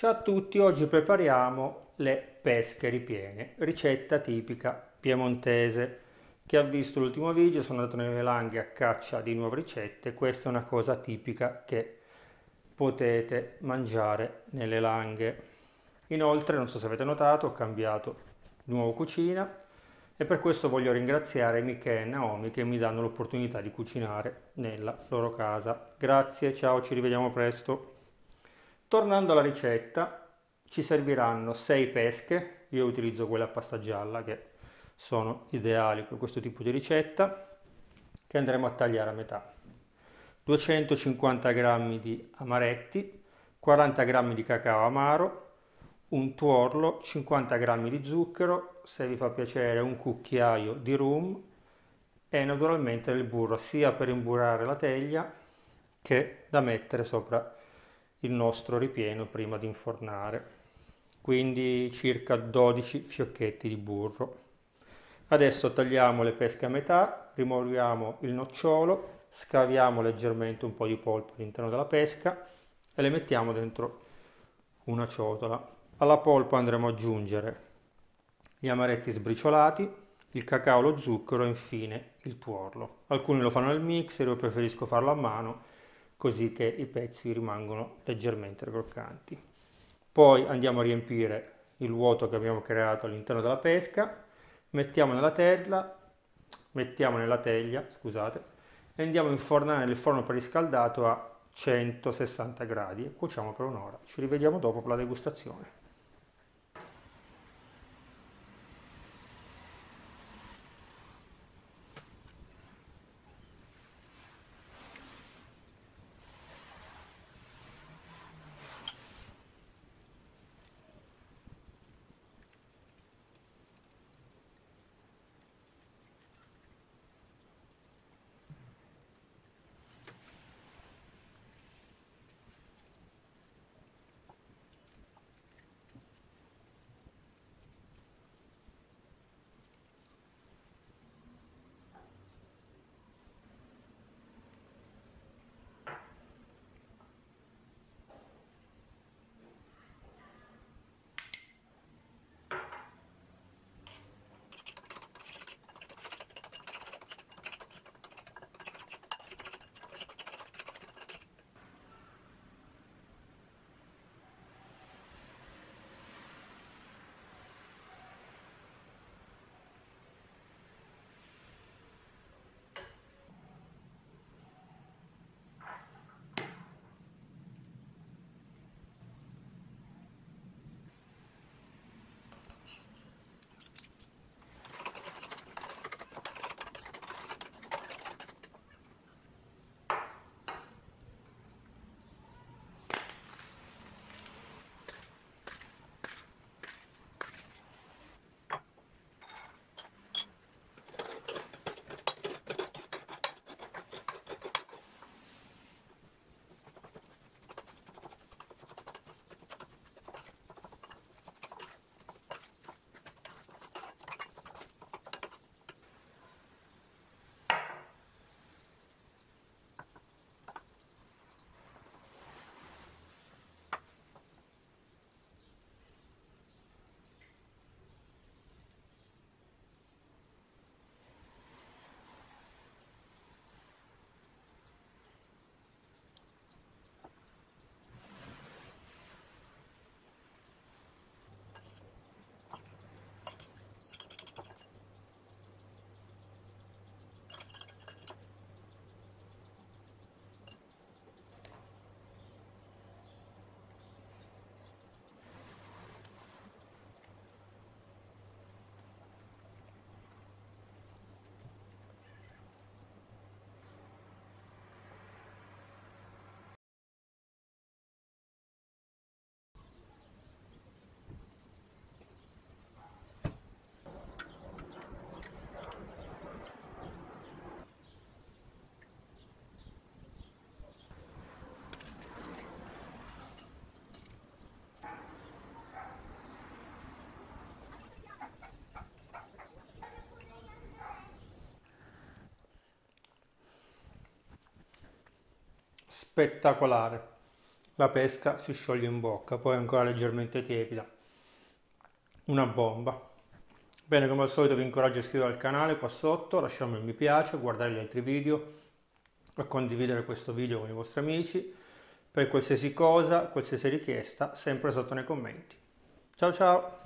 Ciao a tutti, oggi prepariamo le pesche ripiene, ricetta tipica piemontese. Chi ha visto l'ultimo video sono andato nelle langhe a caccia di nuove ricette, questa è una cosa tipica che potete mangiare nelle langhe. Inoltre, non so se avete notato, ho cambiato di nuovo cucina e per questo voglio ringraziare Michele e Naomi che mi danno l'opportunità di cucinare nella loro casa. Grazie, ciao, ci rivediamo presto. Tornando alla ricetta, ci serviranno 6 pesche, io utilizzo quelle a pasta gialla che sono ideali per questo tipo di ricetta, che andremo a tagliare a metà. 250 g di amaretti, 40 g di cacao amaro, un tuorlo, 50 g di zucchero, se vi fa piacere un cucchiaio di rum e naturalmente del burro sia per imburrare la teglia che da mettere sopra il nostro ripieno prima di infornare quindi circa 12 fiocchetti di burro adesso tagliamo le pesche a metà rimuoviamo il nocciolo scaviamo leggermente un po' di polpa all'interno della pesca e le mettiamo dentro una ciotola alla polpa andremo ad aggiungere gli amaretti sbriciolati il cacao, lo zucchero e infine il tuorlo alcuni lo fanno nel mixer io preferisco farlo a mano così che i pezzi rimangono leggermente croccanti. Poi andiamo a riempire il vuoto che abbiamo creato all'interno della pesca, mettiamo nella teglia, mettiamo nella teglia, scusate, e andiamo a infornare nel forno preriscaldato a 160 gradi e cuociamo per un'ora. Ci rivediamo dopo per la degustazione. spettacolare. La pesca si scioglie in bocca, poi ancora leggermente tiepida. Una bomba. Bene, come al solito vi incoraggio a iscrivervi al canale qua sotto, lasciarmi un mi piace, guardare gli altri video, e condividere questo video con i vostri amici. Per qualsiasi cosa, qualsiasi richiesta, sempre sotto nei commenti. Ciao ciao!